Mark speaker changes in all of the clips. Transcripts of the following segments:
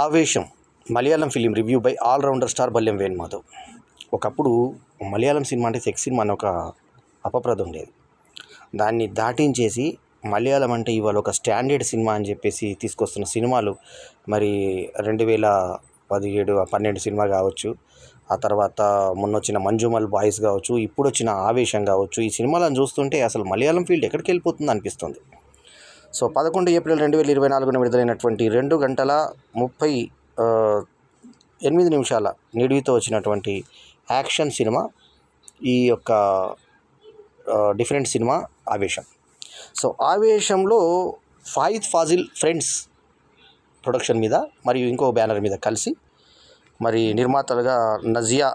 Speaker 1: ఆవేశం Malayalam film review by allrounder star Balyam Venumadhav ఒకప్పుడు Malayalam cinema అంటే సెక్స్ సినిమా అని ఒక అపప్రదం ఉండేది దాన్ని దాటించేసి మలయాళం అంటే ఇవాళ ఒక స్టాండర్డ్ సినిమా అని చెప్పేసి తీసుకొస్తున్న సినిమాలు మరి రెండు వేల పదిహేడు పన్నెండు సినిమా కావచ్చు ఆ తర్వాత మొన్న వచ్చిన మంజుమల్ బాయ్స్ కావచ్చు ఇప్పుడు వచ్చిన ఆవేశం కావచ్చు ఈ సినిమాలను చూస్తుంటే అసలు మలయాళం ఫీల్డ్ ఎక్కడికి వెళ్ళిపోతుంది అనిపిస్తుంది సో పదకొండు ఏప్రిల్ రెండు వేల ఇరవై నాలుగున విడుదలైనటువంటి రెండు గంటల ముప్పై ఎనిమిది నిమిషాల నిడివితో వచ్చినటువంటి యాక్షన్ సినిమా ఈ యొక్క డిఫరెంట్ సినిమా ఆవేశం సో ఆవేశంలో ఫాయిద్ ఫాజిల్ ఫ్రెండ్స్ ప్రొడక్షన్ మీద మరియు ఇంకో బ్యానర్ మీద కలిసి మరి నిర్మాతలుగా నజియా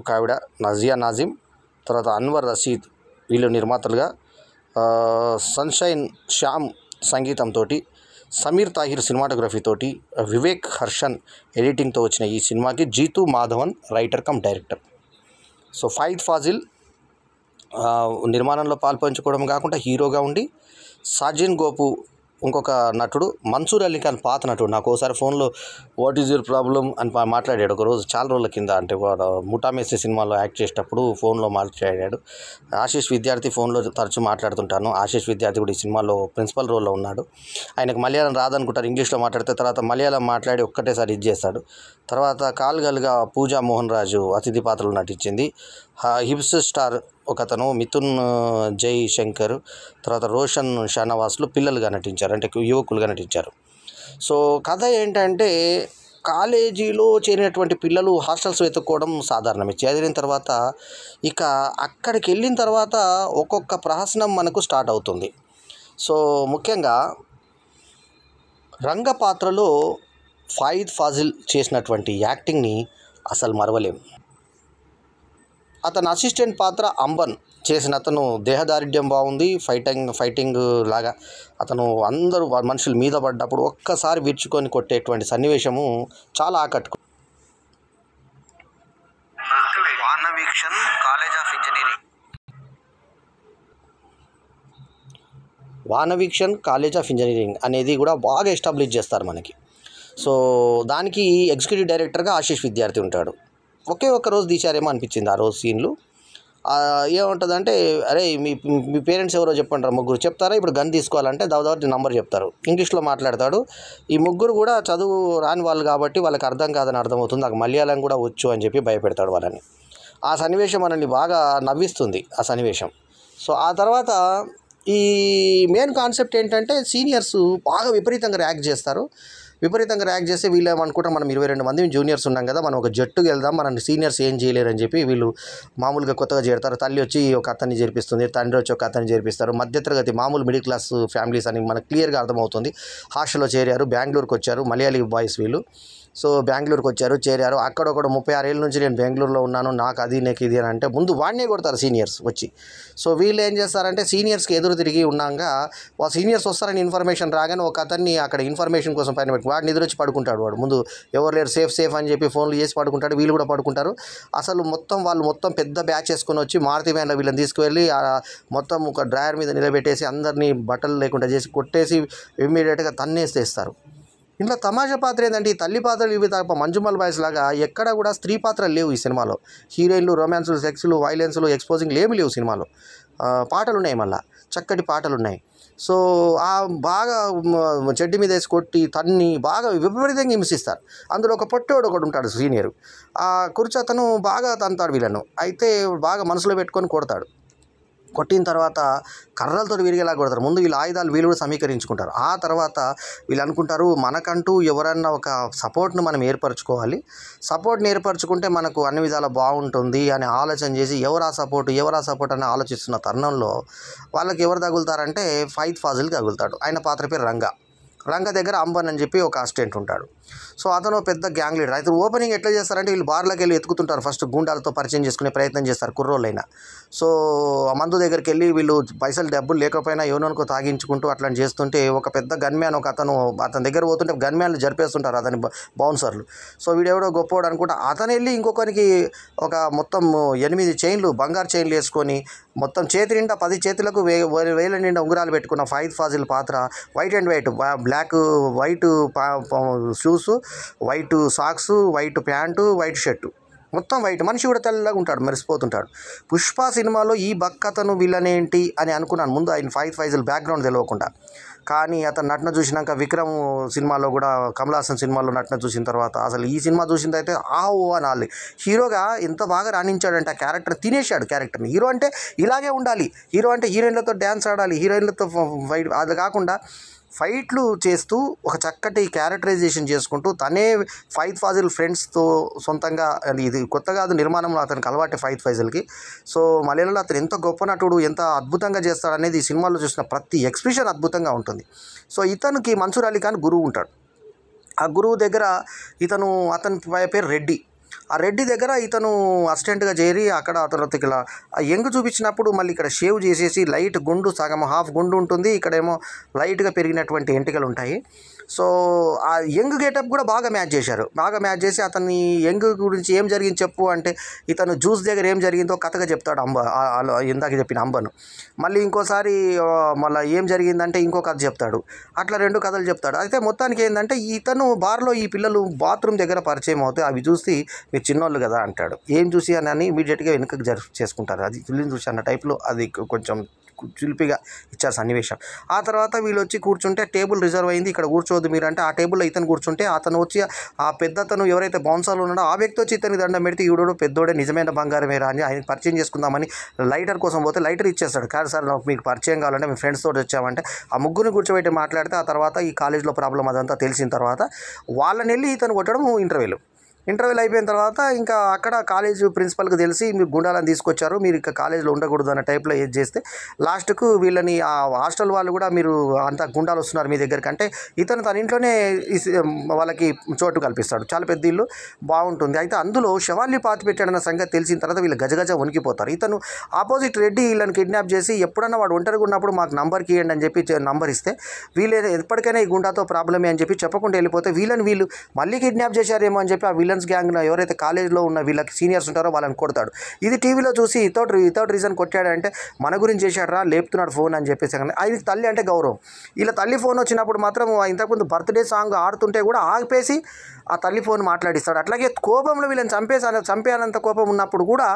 Speaker 1: ఒక ఆవిడ నజియా నాజిమ్ తర్వాత అన్వర్ రషీద్ వీళ్ళు నిర్మాతలుగా సన్షైన్ శ్యామ్ సంగీతంతో సమీర్ తాహిర్ సినిమాటోగ్రఫీతోటి వివేక్ హర్షన్ ఎడిటింగ్తో వచ్చిన ఈ సినిమాకి Jithu Madhavan writer cum director so Fahadh Faasil నిర్మాణంలో పాల్పంచుకోవడం కాకుండా హీరోగా ఉండి సాజిన్ గోపు ఇంకొక నటుడు మన్సూర్ అలీ ఖాన్ పాత నటుడు నాకు ఒకసారి ఫోన్లో వాట్ ఈజ్ యువర్ ప్రాబ్లం అని మాట్లాడాడు ఒక రోజు చాలా రోజుల కింద అంటే ముఠామేసి సినిమాలో యాక్ట్ చేసేటప్పుడు ఫోన్లో మాట్లాడాడు ఆశీష్ విద్యార్థి ఫోన్లో తరచూ మాట్లాడుతుంటాను ఆశీష్ విద్యార్థి కూడా ఈ సినిమాలో ప్రిన్సిపల్ రోల్లో ఉన్నాడు ఆయనకు మలయాళం రాదనుకుంటారు ఇంగ్లీష్లో మాట్లాడితే తర్వాత మలయాళం మాట్లాడి ఒక్కటేసారి ఇది చేస్తాడు తర్వాత కాల్గల్గా పూజా మోహన్ రాజు అతిథి పాత్రలు నటించింది హిప్స్ స్టార్ ఒక అతను మిథున్ జై శంకర్ తర్వాత రోషన్ షానవాస్లు పిల్లలుగా నటించారు అంటే యువకులుగా నటించారు సో కథ ఏంటంటే కాలేజీలో చేరినటువంటి పిల్లలు హాస్టల్స్ వెతుక్కోవడం సాధారణమే చేరిన తర్వాత ఇక అక్కడికి వెళ్ళిన తర్వాత ఒక్కొక్క ప్రహసనం మనకు స్టార్ట్ అవుతుంది సో ముఖ్యంగా రంగపాత్రలో ఫాయిద్ ఫాజిల్ చేసినటువంటి యాక్టింగ్ని అసలు మరవలేము అతని అసిస్టెంట్ పాత్ర అంబన్ చేసిన అతను దేహదారిడ్యం బాగుంది ఫైటింగ్ ఫైటింగ్ లాగా అతను అందరూ మనుషులు మీద పడ్డప్పుడు ఒక్కసారి విరుచుకొని కొట్టేటువంటి సన్నివేశము చాలా ఆకట్టుకు కాలేజ్ ఆఫ్ ఇంజనీరింగ్ వానవీక్షన్ కాలేజ్ ఆఫ్ ఇంజనీరింగ్ అనేది కూడా బాగా ఎస్టాబ్లిష్ చేస్తారు మనకి సో దానికి ఎగ్జిక్యూటివ్ డైరెక్టర్గా ఆశీష్ విద్యార్థి ఉంటాడు ఒకే ఒక్క రోజు తీశారేమో అనిపించింది ఆ రోజు సీన్లు ఏముంటుందంటే అరే మీ మీ పేరెంట్స్ ఎవరో రా ముగ్గురు చెప్తారా ఇప్పుడు గన్ తీసుకోవాలంటే దాదాపు నంబర్ చెప్తారు ఇంగ్లీష్లో మాట్లాడతాడు ఈ ముగ్గురు కూడా చదువు రాని వాళ్ళు కాబట్టి వాళ్ళకి అర్థం కాదని అర్థమవుతుంది నాకు మలయాళం కూడా వచ్చు అని చెప్పి భయపెడతాడు వాళ్ళని ఆ సన్నివేశం మనల్ని బాగా నవ్విస్తుంది ఆ సన్నివేశం సో ఆ తర్వాత ఈ మెయిన్ కాన్సెప్ట్ ఏంటంటే సీనియర్స్ బాగా విపరీతంగా రియాక్ట్ చేస్తారు విపరీతంగా ర్యాక్ చేస్తే వీళ్ళు ఏమనుకుంటారు మనం ఇరవై రెండు మంది జూనియర్స్ ఉన్నాం కదా మనం ఒక జట్టుకు వెళ్దాం మన సీనియర్స్ ఏం చేయలేరని చెప్పి వీళ్ళు మామూలుగా కొత్తగా చేరుతారు తల్లి వచ్చి ఒక అతన్ని చేర్పిస్తుంది తండ్రి వచ్చి ఒక అతన్ని చేర్పిస్తారు మధ్యతరగతి మామూలు మిడిల్ క్లాస్ ఫ్యామిలీస్ అని మనకు క్లియర్గా అర్థమవుతుంది హాస్టల్లో చేరారు బెంగళూరుకి వచ్చారు మలయాళీ బాయ్స్ వీళ్ళు సో బెంగళూరుకి వచ్చారు చేరారు అక్కడ ఒక ముప్పై ఆరేళ్ళ నుంచి నేను బెంగళూరులో ఉన్నాను నాకు అది నాకు ఇది అని అంటే ముందు వాడినే కొడతారు సీనియర్స్ వచ్చి సో వీళ్ళు ఏం చేస్తారంటే సీనియర్స్కి ఎదురు తిరిగి ఉన్నాక సీనియర్స్ వస్తారని ఇన్ఫర్మేషన్ రాగానే ఒక అతన్ని అక్కడ ఇన్ఫర్మేషన్ కోసం పైన పెట్టుకో వాడు నిద్ర వచ్చి పడుకుంటాడు వాడు ముందు ఎవరు లేరు సేఫ్ సేఫ్ అని చెప్పి ఫోన్లు చేసి పడుకుంటాడు వీళ్ళు కూడా పడుకుంటారు అసలు మొత్తం వాళ్ళు మొత్తం పెద్ద బ్యాచ్ వేసుకొని వచ్చి మారుతి వ్యాన్లో వీళ్ళని తీసుకువెళ్ళి మొత్తం ఒక డ్రయర్ మీద నిలబెట్టేసి అందరినీ బట్టలు లేకుండా చేసి కొట్టేసి ఇమ్మీడియట్గా తన్నేసేస్తారు ఇంట్లో తమాషా పాత్ర ఏంటంటే ఈ తల్లి పాత్రలు ఇవి తప్ప మంజుమల్ బాయ్స్ లాగా ఎక్కడ కూడా స్త్రీ పాత్రలు లేవు ఈ సినిమాలో హీరోయిన్లు రొమాన్సులు సెక్స్లు వైలెన్స్లు ఎక్స్పోజింగ్లు ఏమి లేవు సినిమాలో పాటలు ఉన్నాయి మళ్ళీ చక్కటి పాటలు ఉన్నాయి సో ఆ బాగా చెడ్డి మీద వేసి కొట్టి తన్ని బాగా విపరీతంగా హింసిస్తారు అందులో ఒక పొట్టోడు ఒకడు ఉంటాడు సీనియర్ ఆ కుర్చీ అతను బాగా తంతాడు వీళ్ళను అయితే బాగా మనసులో పెట్టుకొని కొడతాడు కొట్టిన తర్వాత కర్రలతో విరిగేలా కొడతారు ముందు వీళ్ళు ఆయుధాలు వీళ్ళు కూడా సమీకరించుకుంటారు ఆ తర్వాత వీళ్ళు అనుకుంటారు మనకంటూ ఎవరన్నా ఒక సపోర్ట్ను మనం ఏర్పరచుకోవాలి సపోర్ట్ని ఏర్పరచుకుంటే మనకు అన్ని విధాలు బాగుంటుంది అని ఆలోచన చేసి ఎవరా సపోర్ట్ ఎవరా సపోర్ట్ అని ఆలోచిస్తున్న తరుణంలో వాళ్ళకి ఎవరు తగులుతారంటే ఫైత్ ఫాజిల్ తగులుతాడు ఆయన పాత్ర పేరు రంగా రంగ దగ్గర అంబన్ అని చెప్పి ఒక అసిస్టెంట్ ఉంటాడు సో అతను పెద్ద గ్యాంగ్ లీడర్ అయితే ఓపెనింగ్ ఎట్లా చేస్తారంటే వీళ్ళు బార్లోకి వెళ్ళి ఎత్తుకుతుంటారు ఫస్ట్ గుండాలతో పరిచయం చేసుకునే ప్రయత్నం చేస్తారు కుర్రోళ్ళైనా సో మందు దగ్గరికి వెళ్ళి వీళ్ళు పైసలు డబ్బులు లేకపోయినా ఎవరోనుకో తాగించుకుంటూ అట్లా చేస్తుంటే ఒక పెద్ద గన్మ్యాన్ ఒక అతను అతని దగ్గర పోతుంటే గన్మ్యాన్లు జరిపేస్తుంటారు అతని బౌన్సర్లు సో వీడెవడో గొప్పవాడు అనుకుంటా అతను వెళ్ళి ఇంకొకరికి ఒక మొత్తం ఎనిమిది చైన్లు బంగారు చైన్లు వేసుకొని మొత్తం చేతి నిండా పది చేతులకు వే వేల నిండా ఉంగరాలు పెట్టుకున్న ఫైద్ ఫాజిల్ పాత్ర white and white black black white shoes white socks white pant white shirt మొత్తం వైట్ మనిషి కూడా తెల్లగా ఉంటాడు మెరిసిపోతుంటాడు పుష్ప సినిమాలో ఈ బక్కతను వీళ్ళనేంటి అని అనుకున్నాను ముందు ఆయన ఫైవ్ ఫైజల్ బ్యాక్గ్రౌండ్ తెలియకుండా కానీ అతను నటన చూసినాక విక్రమ్ సినిమాలో కూడా కమలాసన్ సినిమాలో నటన చూసిన తర్వాత అసలు ఈ సినిమా చూసిందైతే ఆహో ఓ వాళ్ళు హీరోగా ఎంత బాగా రాణించాడంటే ఆ క్యారెక్టర్ తినేశాడు క్యారెక్టర్ని హీరో అంటే ఇలాగే ఉండాలి హీరో అంటే హీరోయిన్లతో డ్యాన్స్ ఆడాలి హీరోయిన్లతో అది కాకుండా ఫైట్లు చేస్తూ ఒక చక్కటి క్యారెక్టరైజేషన్ చేసుకుంటూ తనే ఫైత్ ఫాజిల్ ఫ్రెండ్స్తో సొంతంగా ఇది కొత్త కాదు నిర్మాణంలో అతనికి అలవాటే ఫైత్ ఫైజల్కి సో మలయాళంలో అతను ఎంత గొప్ప నటుడు ఎంత అద్భుతంగా చేస్తాడనేది ఈ సినిమాలో చూసిన ప్రతి ఎక్స్ప్రెషన్ అద్భుతంగా ఉంటుంది సో ఇతనికి మన్సూర్ అలీ ఖాన్ గురువు ఉంటాడు ఆ గురువు దగ్గర ఇతను అతని పేరు రెడ్డి ఆ రెడ్డి దగ్గర ఇతను అసిస్టెంట్గా చేరి అక్కడ తర్వాత ఇలా ఎంగు చూపించినప్పుడు మళ్ళీ ఇక్కడ షేవ్ చేసేసి లైట్ గుండు సగం హాఫ్ గుండు ఉంటుంది ఇక్కడేమో లైట్గా పెరిగినటువంటి ఎంటికలు ఉంటాయి సో ఆ యంగ్ గేటప్ కూడా బాగా మ్యాచ్ చేశారు బాగా మ్యాచ్ చేసి అతన్ని యంగ్ గురించి ఏం జరిగింది చెప్పు అంటే ఇతను జ్యూస్ దగ్గర ఏం జరిగిందో కథగా చెప్తాడు అంబ ఇందాక చెప్పిన అంబను మళ్ళీ ఇంకోసారి మళ్ళీ ఏం జరిగిందంటే ఇంకో కథ చెప్తాడు అట్లా రెండు కథలు చెప్తాడు అయితే మొత్తానికి ఏంటంటే ఇతను బార్లో ఈ పిల్లలు బాత్రూమ్ దగ్గర పరిచయం అవుతాయి అవి చూసి మీరు చిన్నోళ్ళు కదా అంటాడు ఏం చూసి అని అని ఇమీడియట్గా వెనుకకు జరుపు చేసుకుంటారు అది ఫిల్లింగ్ చూసి అన్న టైప్లో అది కొంచెం చులిపిగా ఇచ్చారు సన్నివేశం ఆ తర్వాత వీళ్ళు వచ్చి కూర్చుంటే టేబుల్ రిజర్వ్ అయింది ఇక్కడ కూర్చోవద్దు మీరు అంటే ఆ టేబుల్లో ఇతను కూర్చుంటే అతను వచ్చి ఆ పెద్ద అతను ఎవరైతే బౌన్సర్లు ఉన్నాడో ఆ వ్యక్తి వచ్చి ఇతని దండం పెడితే ఈడోడు పెద్దోడే నిజమైన బంగారమేరా అని ఆయన పరిచయం చేసుకుందామని లైటర్ కోసం పోతే లైటర్ ఇచ్చేస్తాడు కాదు సార్ నాకు మీకు పరిచయం కావాలంటే మీ ఫ్రెండ్స్ తోటి వచ్చామంటే ఆ ముగ్గురిని కూర్చోబెట్టి మాట్లాడితే ఆ తర్వాత ఈ కాలేజ్లో ప్రాబ్లం అదంతా తెలిసిన తర్వాత వాళ్ళని వెళ్ళి ఇతను కొట్టడం ఇంటర్వ్యూలు ఇంటర్వ్యూలు అయిపోయిన తర్వాత ఇంకా అక్కడ కాలేజ్ ప్రిన్సిపల్కి తెలిసి మీరు గుండాలను తీసుకొచ్చారు మీరు ఇంకా కాలేజ్లో ఉండకూడదు అన్న టైప్లో ఏది చేస్తే లాస్ట్కు వీళ్ళని ఆ హాస్టల్ వాళ్ళు కూడా మీరు అంత గుండాలు వస్తున్నారు మీ దగ్గరికి అంటే ఇతను తన ఇంట్లోనే వాళ్ళకి చోటు కల్పిస్తాడు చాలా పెద్ద ఇల్లు బాగుంటుంది అయితే అందులో శవాల్ని పాతి పెట్టాడన్న సంగతి తెలిసిన తర్వాత వీళ్ళు గజగజ వణికిపోతారు ఇతను ఆపోజిట్ రెడ్డి వీళ్ళని కిడ్నాప్ చేసి ఎప్పుడన్నా వాడు ఒంటరిగా ఉన్నప్పుడు మాకు నంబర్కి ఇవ్వండి అని చెప్పి నంబర్ ఇస్తే వీళ్ళు ఎప్పటికైనా ఈ గుండాతో ప్రాబ్లమే అని చెప్పి చెప్పకుండా వెళ్ళిపోతే వీళ్ళని వీళ్ళు మళ్ళీ కిడ్నాప్ చేశారేమో అని చెప్పి ఆ ఫ్రెండ్స్ గ్యాంగ్లో ఎవరైతే కాలేజీలో ఉన్న వీళ్ళకి సీనియర్స్ ఉంటారో వాళ్ళని కొడతాడు ఇది టీవీలో చూసి థర్డ్ థర్డ్ రీజన్ కొట్టాడంటే మన గురించి చేశాడరా లేపుతున్నాడు ఫోన్ అని చెప్పేసి ఆయనకి తల్లి అంటే గౌరవం ఇలా తల్లి ఫోన్ వచ్చినప్పుడు మాత్రం ఇంతకుముందు బర్త్డే సాంగ్ ఆడుతుంటే కూడా ఆగిపేసి ఆ తల్లి ఫోన్ మాట్లాడిస్తాడు అట్లాగే కోపంలో వీళ్ళని చంపేసాను చంపేయాలంత కోపం ఉన్నప్పుడు కూడా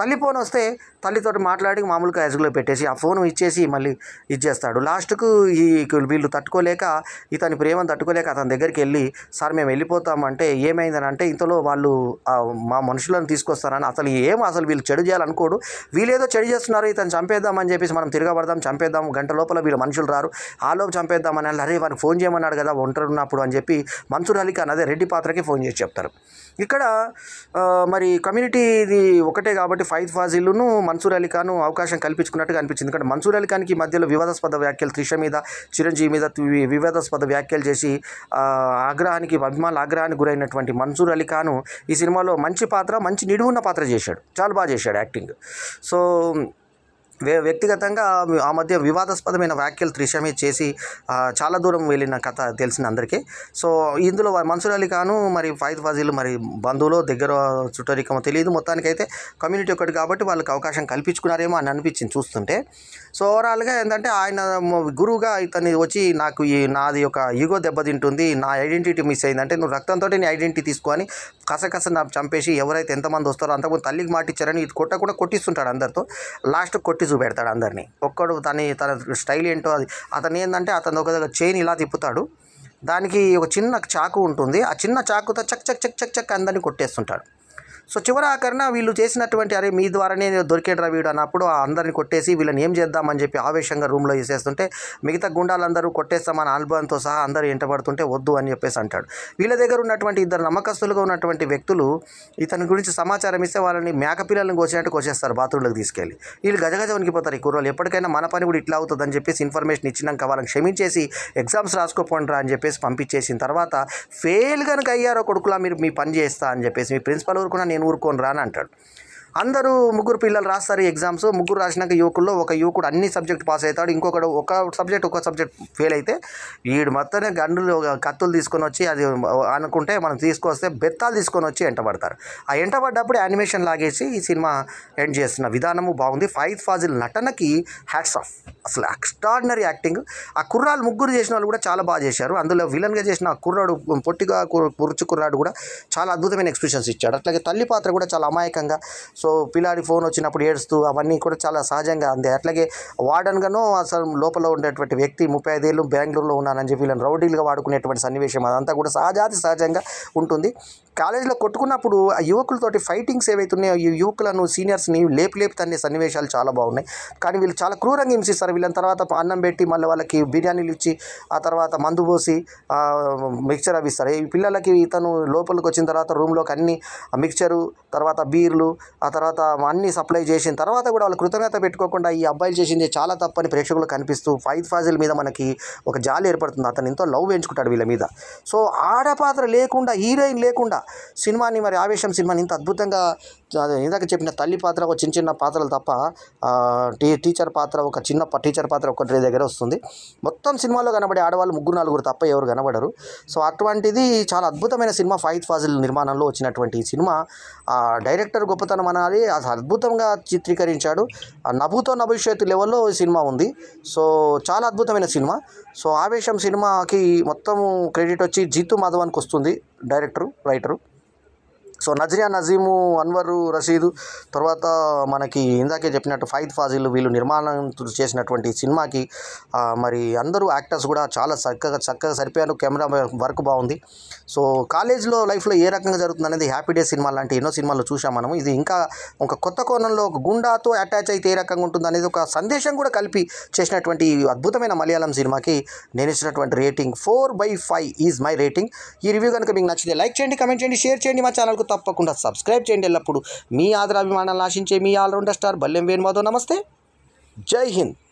Speaker 1: తల్లి ఫోన్ వస్తే తల్లితో మాట్లాడి మామూలుగా యాజ్లో పెట్టేసి ఆ ఫోన్ ఇచ్చేసి మళ్ళీ ఇచ్చేస్తాడు లాస్ట్కు ఈ వీళ్ళు తట్టుకోలేక ఇతని ప్రేమను తట్టుకోలేక అతని దగ్గరికి వెళ్ళి సార్ మేము వెళ్ళిపోతామంటే ఏమైందని అంటే ఇంతలో వాళ్ళు మా మనుషులను తీసుకొస్తారని అసలు ఏం అసలు వీళ్ళు చెడు చేయాలనుకోడు వీళ్ళేదో చెడు చేస్తున్నారు ఇతను చంపేద్దామని చెప్పేసి మనం తిరగబడదాం చంపేద్దాం గంట లోపల వీళ్ళు మనుషులు రారు ఆలోపు చంపేద్దామని అరే వారికి ఫోన్ చేయమన్నాడు కదా ఉన్నప్పుడు అని చెప్పి మన్సూర్ అలీ ఖాన్ అదే రెడ్డి పాత్రకి ఫోన్ చేసి చెప్తారు ఇక్కడ మరి కమ్యూనిటీ ఇది ఒకటే కాబట్టి ఫైద్ ఫాజిల్ను మన్సూర్ అలీ ఖాన్ అవకాశం కల్పించుకున్నట్టుగా అనిపించింది ఎందుకంటే మన్సూర్ అలీ ఖాన్కి మధ్యలో వివాదాస్పద వ్యాఖ్యలు త్రిష మీద చిరంజీవి మీద వివాదాస్పద వ్యాఖ్యలు చేసి ఆగ్రహానికి అభిమానుల ఆగ్రహానికి గురైనటువంటి మన్సూర్ అలీ కాను ఈ సినిమాలో మంచి పాత్ర మంచి నిడివున్న పాత్ర చేశాడు చాలా బాగా చేశాడు యాక్టింగ్ సో వ్యక్తిగతంగా ఆ మధ్య వివాదాస్పదమైన వ్యాఖ్యలు త్రిషమే చేసి చాలా దూరం వెళ్ళిన కథ తెలిసిన అందరికీ సో ఇందులో మన్సూర్ అలీ ఖాను మరి ఫైద్ ఫాజీలు మరి బంధువులు దగ్గర చుట్టరికమో తెలియదు మొత్తానికి అయితే కమ్యూనిటీ ఒకటి కాబట్టి వాళ్ళకి అవకాశం కల్పించుకున్నారేమో అని అనిపించింది చూస్తుంటే సో ఓవరాల్గా ఏంటంటే ఆయన గురువుగా ఇతని వచ్చి నాకు ఈ నాది ఒక ఈగో దెబ్బతింటుంది నా ఐడెంటిటీ మిస్ అయిందంటే నువ్వు రక్తంతో నీ ఐడెంటిటీ తీసుకొని కసకస నా చంపేసి ఎవరైతే ఎంతమంది వస్తారో అంతకుముందు తల్లికి మాటిచ్చారని ఇది కొట్టకుండా కొట్టిస్తుంటాడు అందరితో లాస్ట్ కొట్టి చూపెడతాడు అందరినీ ఒక్కడు తన తన స్టైల్ ఏంటో అది అతను ఏంటంటే అతను ఒక దగ్గర చైన్ ఇలా తిప్పుతాడు దానికి ఒక చిన్న చాకు ఉంటుంది ఆ చిన్న చాకుతో చక్ చక్ చక్ చక్ చక్ అందరినీ కొట్టేస్తుంటాడు సో చివరి ఆఖరిన వీళ్ళు చేసినటువంటి అరే మీ ద్వారానే దొరికేడ్రా వీడు అన్నప్పుడు అందరిని కొట్టేసి వీళ్ళని ఏం చేద్దామని చెప్పి ఆవేశంగా రూమ్లో వేసేస్తుంటే మిగతా గుండాలందరూ కొట్టేస్తామని ఆల్బంతో సహా అందరూ ఎంటబడుతుంటే వద్దు అని చెప్పేసి అంటాడు వీళ్ళ దగ్గర ఉన్నటువంటి ఇద్దరు నమ్మకస్తులుగా ఉన్నటువంటి వ్యక్తులు ఇతని గురించి సమాచారం ఇస్తే వాళ్ళని మేకపిల్లలను కోసినట్టు కోసేస్తారు బాత్రూంలోకి తీసుకెళ్ళి వీళ్ళు గజగజ వణికిపోతారు ఈ కుర్రోలు ఎప్పటికైనా మన పని కూడా ఇట్లా అవుతుందని చెప్పేసి ఇన్ఫర్మేషన్ ఇచ్చినాక వాళ్ళని క్షమించేసి ఎగ్జామ్స్ రాసుకోపోండిరా అని చెప్పేసి పంపించేసిన తర్వాత ఫెయిల్ కనుక అయ్యారో కొడుకులా మీరు మీ పని చేస్తా అని చెప్పేసి మీ ప్రిన్సిపల్ వరకు నేను నేను ఊరుకొని రాను అంటాడు అందరూ ముగ్గురు పిల్లలు రాస్తారు ఎగ్జామ్స్ ముగ్గురు రాసినాక యువకుల్లో ఒక యువకుడు అన్ని సబ్జెక్ట్ పాస్ అవుతాడు ఇంకొకడు ఒక సబ్జెక్ట్ ఒక సబ్జెక్ట్ ఫెయిల్ అయితే వీడు మొత్తమే గన్నులు కత్తులు తీసుకొని వచ్చి అది అనుకుంటే మనం తీసుకొస్తే బెత్తాలు తీసుకొని వచ్చి ఎంటబడతారు ఆ ఎంటబడ్డప్పుడు యానిమేషన్ లాగేసి ఈ సినిమా ఎండ్ చేస్తున్న విధానము బాగుంది ఫైవ్ ఫాజిల్ నటనకి హ్యాట్స్ ఆఫ్ అసలు ఎక్స్ట్రాడినరీ యాక్టింగ్ ఆ కుర్రాలు ముగ్గురు చేసిన వాళ్ళు కూడా చాలా బాగా చేశారు అందులో విలన్గా చేసిన ఆ కుర్రాడు పొట్టిగా కుర్చు కుర్రాడు కూడా చాలా అద్భుతమైన ఎక్స్ప్రెషన్స్ ఇచ్చాడు అట్లాగే తల్లి పాత్ర కూడా చాలా అమాయకంగా సో సో పిల్లాడి ఫోన్ వచ్చినప్పుడు ఏడుస్తూ అవన్నీ కూడా చాలా సహజంగా అంది అట్లాగే వార్డన్గాను అసలు లోపల ఉండేటువంటి వ్యక్తి ముప్పై ఐదేళ్ళు బెంగళూరులో ఉన్నానని చెప్పి వీళ్ళని రౌడీలుగా వాడుకునేటువంటి సన్నివేశం అదంతా కూడా సహజాతి సహజంగా ఉంటుంది కాలేజీలో కొట్టుకున్నప్పుడు ఆ యువకులతోటి ఫైటింగ్స్ ఏవైతున్నాయో ఈ యువకులను సీనియర్స్ని లేపి లేపి తన్నే సన్నివేశాలు చాలా బాగున్నాయి కానీ వీళ్ళు చాలా క్రూరంగా హింసిస్తారు వీళ్ళని తర్వాత అన్నం పెట్టి మళ్ళీ వాళ్ళకి బిర్యానీలు ఇచ్చి ఆ తర్వాత మందు పోసి మిక్చర్ అవి ఇస్తారు ఈ పిల్లలకి ఇతను లోపలికి వచ్చిన తర్వాత రూమ్లోకి అన్ని మిక్చరు తర్వాత బీర్లు ఆ తర్వాత అన్ని సప్లై చేసిన తర్వాత కూడా వాళ్ళు కృతజ్ఞత పెట్టుకోకుండా ఈ అబ్బాయిలు చేసింది చాలా తప్పని ప్రేక్షకులు కనిపిస్తూ ఫైద్ ఫాజిల్ మీద మనకి ఒక జాలి ఏర్పడుతుంది అతను ఎంతో లవ్ పెంచుకుంటాడు వీళ్ళ మీద సో ఆడపాత్ర లేకుండా హీరోయిన్ లేకుండా సినిమాని మరి ఆవేశం సినిమాని ఇంత అద్భుతంగా ఇందాక చెప్పిన తల్లి పాత్ర ఒక చిన్న చిన్న పాత్రలు తప్ప టీ టీచర్ పాత్ర ఒక చిన్న టీచర్ పాత్ర ఒకటి దగ్గర వస్తుంది మొత్తం సినిమాలో కనబడే ఆడవాళ్ళు ముగ్గురు నలుగురు తప్ప ఎవరు కనబడరు సో అటువంటిది చాలా అద్భుతమైన సినిమా ఫైద్ ఫాజిల్ నిర్మాణంలో వచ్చినటువంటి సినిమా డైరెక్టర్ గొప్పతనం అన అది అద్భుతంగా చిత్రీకరించాడు నభుతో నభవిష్యత్ లెవెల్లో సినిమా ఉంది సో చాలా అద్భుతమైన సినిమా సో ఆవేశం సినిమాకి మొత్తం క్రెడిట్ వచ్చి జీతు మాధవానికి వస్తుంది director writer so Nazriya Nazim Anwar Rasheed తర్వాత మనకి ఇందాకే చెప్పినట్టు ఫైద్ ఫాజిల్ వీళ్ళు నిర్మాణం చేసినటువంటి సినిమాకి మరి అందరూ యాక్టర్స్ కూడా చాలా చక్కగా చక్కగా సరిపోయారు కెమెరా వర్క్ బాగుంది సో కాలేజ్లో లైఫ్లో ఏ రకంగా జరుగుతుంది అనేది హ్యాపీ డే సినిమా లాంటి ఎన్నో సినిమాలు చూసాం మనం ఇది ఇంకా ఒక కొత్త కోణంలో ఒక గుండాతో అటాచ్ అయితే ఏ రకంగా ఉంటుంది అనేది ఒక సందేశం కూడా కలిపి చేసినటువంటి అద్భుతమైన మలయాళం సినిమాకి నేను ఇచ్చినటువంటి rating four by five is my rating ఈ రివ్యూ కనుక మీకు నచ్చితే లైక్ చేయండి కమెంట్ చేయండి షేర్ చేయండి మా ఛానల్కు తప్పకుండా సబ్స్క్రైబ్ చేయండి ఎల్లప్పుడూ మీ ఆదరాభిమానాలు ఆశించే మీ ఆల్రౌండర్ స్టార్ బల్లెం వేణుమాధవ్ నమస్తే జై హింద్